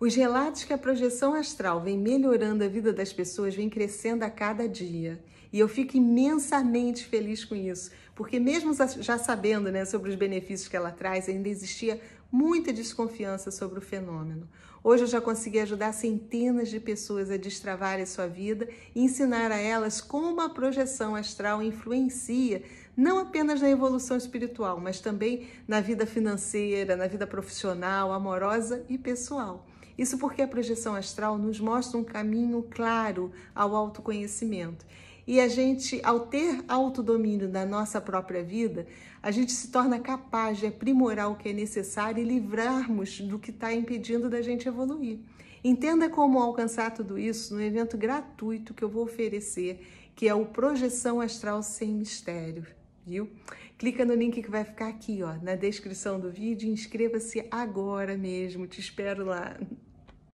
Os relatos que a projeção astral vem melhorando a vida das pessoas vem crescendo a cada dia. E eu fico imensamente feliz com isso, porque mesmo já sabendo né, sobre os benefícios que ela traz, ainda existia muita desconfiança sobre o fenômeno. Hoje eu já consegui ajudar centenas de pessoas a destravarem sua vida e ensinar a elas como a projeção astral influencia não apenas na evolução espiritual, mas também na vida financeira, na vida profissional, amorosa e pessoal. Isso porque a projeção astral nos mostra um caminho claro ao autoconhecimento. E a gente, ao ter autodomínio da nossa própria vida, a gente se torna capaz de aprimorar o que é necessário e livrarmos do que está impedindo da gente evoluir. Entenda como alcançar tudo isso no evento gratuito que eu vou oferecer, que é o Projeção Astral Sem Mistério, viu? Clica no link que vai ficar aqui, ó, na descrição do vídeo, inscreva-se agora mesmo, te espero lá.